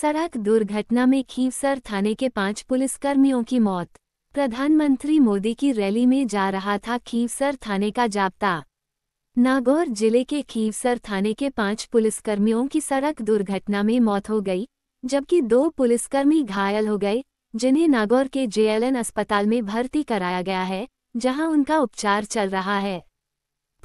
सड़क दुर्घटना में खींवसर थाने के पांच पुलिसकर्मियों की मौत प्रधानमंत्री मोदी की रैली में जा रहा था खीवसर थाने का जाब्ता नागौर जिले के खीवसर थाने के पांच पुलिसकर्मियों की सड़क दुर्घटना में मौत हो गई जबकि दो पुलिसकर्मी घायल हो गए जिन्हें नागौर के जेएलएन अस्पताल में भर्ती कराया गया है जहां उनका उपचार चल रहा है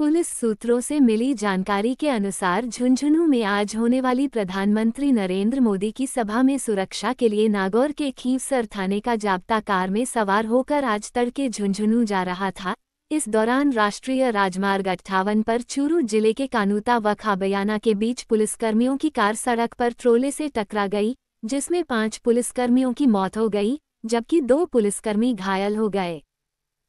पुलिस सूत्रों से मिली जानकारी के अनुसार झुंझुनू में आज होने वाली प्रधानमंत्री नरेंद्र मोदी की सभा में सुरक्षा के लिए नागौर के खीवसर थाने का जाब्ता कार में सवार होकर आज तड़के झुंझुनू जा रहा था इस दौरान राष्ट्रीय राजमार्ग अट्ठावन पर चूरू जिले के कानूता व खाबयाना के बीच पुलिसकर्मियों की कार सड़क पर ट्रोले से टकरा गई जिसमें पाँच पुलिसकर्मियों की मौत हो गई जबकि दो पुलिसकर्मी घायल हो गए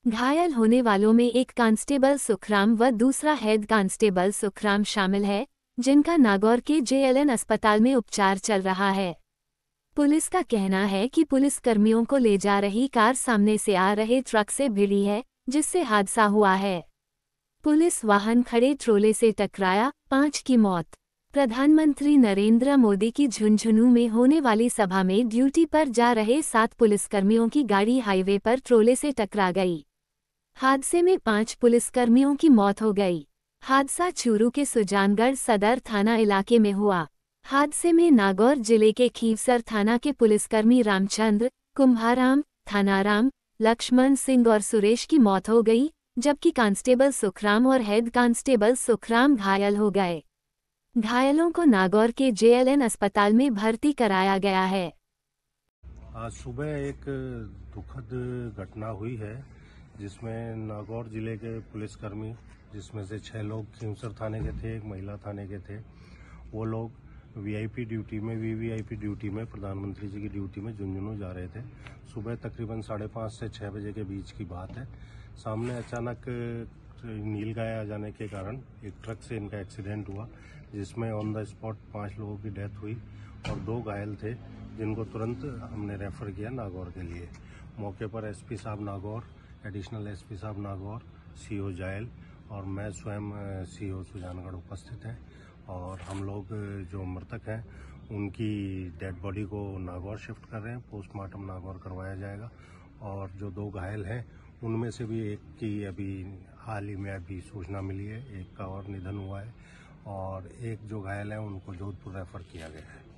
घायल होने वालों में एक कांस्टेबल सुखराम व दूसरा हेड कांस्टेबल सुखराम शामिल है जिनका नागौर के जेएलएन अस्पताल में उपचार चल रहा है पुलिस का कहना है कि पुलिसकर्मियों को ले जा रही कार सामने से आ रहे ट्रक से भिड़ी है जिससे हादसा हुआ है पुलिस वाहन खड़े ट्रोले से टकराया पाँच की मौत प्रधानमंत्री नरेंद्र मोदी की झुंझुनू में होने वाली सभा में ड्यूटी पर जा रहे सात पुलिसकर्मियों की गाड़ी हाईवे पर ट्रोले से टकरा गई हादसे में पांच पुलिसकर्मियों की मौत हो गई हादसा चूरू के सुजानगढ़ सदर थाना इलाके में हुआ हादसे में नागौर जिले के खीवसर थाना के पुलिसकर्मी रामचंद्र कुंभाराम थानाराम लक्ष्मण सिंह और सुरेश की मौत हो गई जबकि कांस्टेबल सुखराम और हेड कांस्टेबल सुखराम घायल हो गए घायलों को नागौर के जेएलएन अस्पताल में भर्ती कराया गया है आज सुबह एक दुखद घटना हुई है जिसमें नागौर जिले के पुलिसकर्मी जिसमें से छः लोग खिमसर थाने के थे एक महिला थाने के थे वो लोग वीआईपी ड्यूटी में वीवीआईपी ड्यूटी में प्रधानमंत्री जी की ड्यूटी में झुंझुनू जा रहे थे सुबह तकरीबन साढ़े पाँच से छः बजे के बीच की बात है सामने अचानक नीलगाय आ जाने के कारण एक ट्रक से इनका एक्सीडेंट हुआ जिसमें ऑन द स्पॉट पाँच लोगों की डेथ हुई और दो घायल थे जिनको तुरंत हमने रेफर किया नागौर के लिए मौके पर एसपी साहब नागौर एडिशनल एसपी साहब नागौर सीओ जायल और मैं स्वयं सीओ सुजानगढ़ उपस्थित हैं और हम लोग जो मृतक हैं उनकी डेड बॉडी को नागौर शिफ्ट कर रहे हैं पोस्टमार्टम नागौर करवाया जाएगा और जो दो घायल हैं उनमें से भी एक की अभी हाल ही में अभी सूचना मिली है एक का और निधन हुआ है और एक जो घायल है उनको जोधपुर रेफर किया गया है